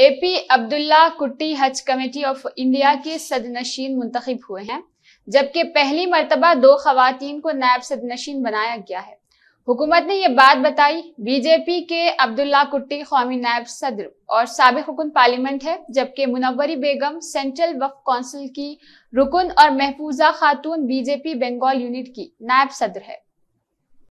AP Abdullah कुट्टी हज committee of India के सदनशीन मुंतखब हुए हैं जबकि पहली मरतबा दो खातन को नायब सदनशीन बनाया गया है हुकूमत ने यह बात बताई बीजेपी के अब्दुल्ला कुट्टी कौमी नायब सदर और सबक रुकन पार्लियामेंट है जबकि मुनवरी बेगम सेंट्रल वफ कौंसिल की रुकन और महफूजा खातून बीजेपी बंगाल यूनिट की नायब सदर है